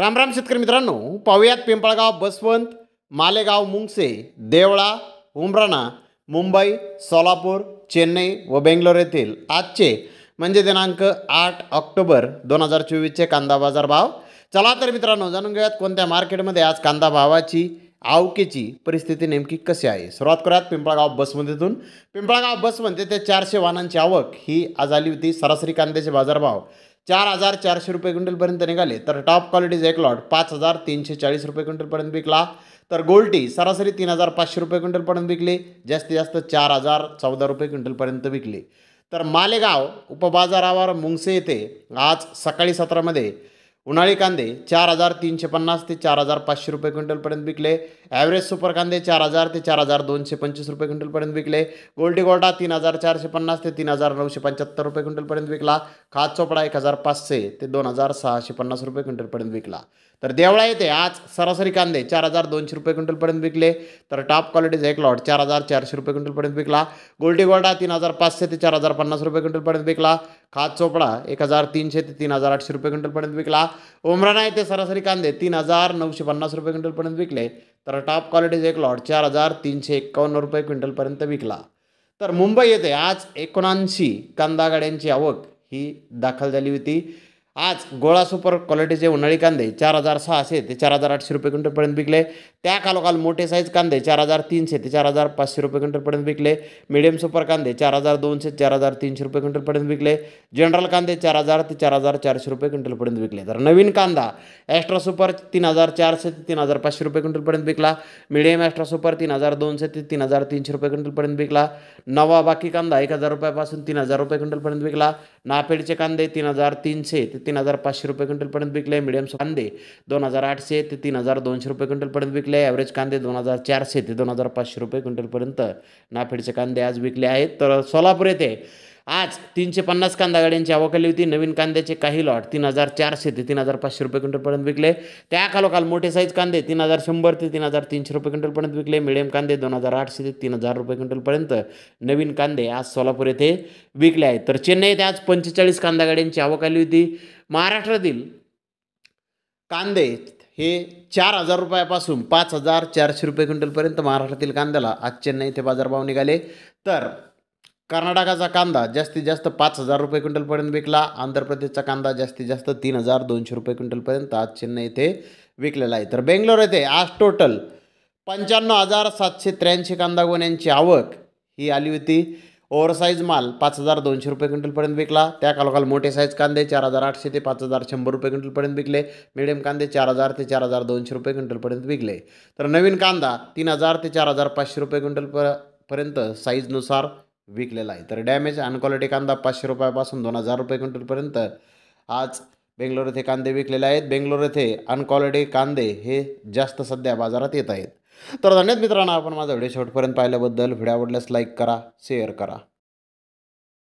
रामराम शेतकरी मित्रांनो पाहूयात पिंपळगाव बसवंत मालेगाव मुंगसे देवळा उमराणा मुंबई सोलापूर चेन्नई व बेंगलोर येथील आजचे म्हणजे दिनांक आठ ऑक्टोबर दोन हजार चोवीसचे कांदा बाजार भाव चला तर मित्रांनो जाणून घेऊयात कोणत्या मार्केटमध्ये आज कांदा भावाची आवकेची परिस्थिती नेमकी कशी आहे सुरुवात करूयात पिंपळगाव बसमध्येतून पिंपळगाव बसमध्ये ते चारशे वाहनांची आवक ही आज आली होती सरासरी कांद्याचे बाजारभाव चार हजार चारशे रुपये क्विंटलपर्यंत निघाले तर टॉप क्वालिटीज एक लॉट पाच हजार तीनशे चाळीस रुपये क्विंटलपर्यंत विकला तर गोल्टी सरासरी तीन हजार पाचशे रुपये क्विंटलपर्यंत विकले जास्तीत जास्त चार हजार चौदा रुपये क्विंटलपर्यंत विकले तर मालेगाव उपबाजारावर मुंगसे येथे आज सकाळी सतरामध्ये उन्हाळी कांदे चार हजार तीनशे पन्नास ते चार हजार पाचशे रुपये क्विंटलपर्यंत विकले ॲव्हरेज सुपर कांदे चार हजार ते चार हजार दोनशे पंचवीस रुपये क्विंटलपर्यंत विकले गोल्डी गोल्डा तीन हजार चारशे पन्नास ते तीन हजार नऊशे पंच्याहत्तर रुपये क्विंटलपर्यंत विकला खाद चोपडा एक हजार पाचशे ते दोन हजार सहाशे पन्नास रुपये क्विंटलपर्यंत विकला तर देवळा येते आज सरासरी कांदे चार हजार दोनशे रुपये क्विंटलपर्यंत विकले तर टॉप क्वालिटीज एक लॉट चार हजार चारशे रुपये क्विंटलपर्यंत विकला गोल्डी गोल्डा तीन हजार पाचशे ते चार हजार पन्नास रुपये क्विंटलपर्यंत विकला खाद चोपडा एक हजार तीनशे ते तीन हजार आठशे रुपये क्विंटलपर्यंत विकला उमराणा येथे सरासरी कांदे तीन हजार नऊशे पन्नास रुपये क्विंटलपर्यंत विकले तर टॉप क्वालिटीचे एक लॉट चार हजार तीनशे एक्कावन्न रुपये क्विंटलपर्यंत विकला तर मुंबई येथे आज एकोणऐंशी कांदा गाड्यांची आवक ही दाखल झाली होती आज गोळा सुपर क्वालिटीचे उन्हाळी कांदे चार हजार सहाशे ते चार हजार आठशे रुपये क्विंटलपर्यंत विकले त्या कालोखाल मोठे साईज कांदे चार हजार तीनशे ते चार हजार पाचशे रुपये क्विंटलपर्यंत विकले मिडियम सुपर कांदे चार हजार दोनशे चार हजार तीनशे रुपये क्विंटलपर्यंत विकले जनरल कांदे चार हजार ते चार हजार चारशे रुपये क्विंटलपर्यंत विकले तर नवीन कांदा ॲस्ट्रा सुपर तीन हजार चारशे ते तीन हजार पाचशे रुपये क्विंटलपर्यंत विकला मिडियम ॲस्ट्रा सुपर तीन हजार दोनशे ते तीन हजार तीनशे रुपये क्विंटलपर्यंत विकला नवा बाकी कांदा एक हजार रुपयापासून तीन हजार रुपये क्विंटलपर्यंत विकला नापेडचे कांदे तीन हजार तीनशे ते तीन हजार पाचशे रुपये क्विंटलपर्यंत विकले मिडियम कांदे दोन हजार आठशे ते तीन हजार दोनशे रुपये क्विंटलपर्यंत विकले ॲव्हरेज कांदे दोन हजार चारशे ते दोन हजार पाचशे रुपये क्विंटलपर्यंत नाफेडचे कांदे आज विकले आहेत तर सोलापूर येथे आज तीनशे पन्नास कांदा गाड्यांची आवकाली होती नवीन कांद्याचे काही लॉट तीन हजार चारशे ते तीन हजार पाचशे रुपये क्विंटलपर्यंत विकले त्या खालोखाल मोठे साईज कांदे तीन हजार शंभर ते तीन हजार तीनशे रुपये क्विंटलपर्यंत विकले मिडियम कांदे दोन हजार आठशे ते तीन हजार रुपये क्विंटलपर्यंत नवीन कांदे आज सोलापूर येथे विकले आहेत तर चेन्नईत आज पंचेचाळीस कांदा गाड्यांची आली होती महाराष्ट्रातील कांदे हे चार हजार रुपयापासून पाच हजार चारशे रुपये क्विंटलपर्यंत महाराष्ट्रातील कांद्याला आज चेन्नई इथे बाजारभाव निघाले तर कर्नाटकाचा कांदा जास्तीत जास्त पाच हजार रुपये क्विंटलपर्यंत विकला आंध्र प्रदेशचा कांदा जास्तीत जास्त तीन हजार दोनशे रुपये क्विंटलपर्यंत आज चेन्नई येथे विकलेला आहे तर बेंगलोर येथे आज टोटल पंच्याण्णव हजार सातशे त्र्याऐंशी कांदा गोण्यांची आवक ही आली होती ओव्हरसाईज माल पाच हजार दोनशे रुपये क्विंटलपर्यंत विकला त्या कालोखाल मोठे साईज कांदे चार हजार आठशे ते पाच हजार शंभर रुपये क्विंटलपर्यंत विकले मिडियम कांदे चार हजार ते चार हजार दोनशे रुपये क्विंटलपर्यंत विकले तर नवीन कांदा तीन हजार ते चार हजार पाचशे रुपये क्विंटल पर्यंत साईजनुसार विकलेला आहे तर डॅमेज अनक्वालिटी कांदा पाचशे रुपयापासून दोन हजार रुपये क्विंटलपर्यंत आज बेंगलोर येथे कांदे विकलेले आहेत बेंगलोर येथे अनक्वालिटी कांदे हे जास्त सध्या बाजारात येत आहेत तर धन्यवाद मित्रांनो आपण माझा व्हिडिओ शेवटपर्यंत पाहिल्याबद्दल व्हिडिओ आवडल्यास लाईक करा शेअर करा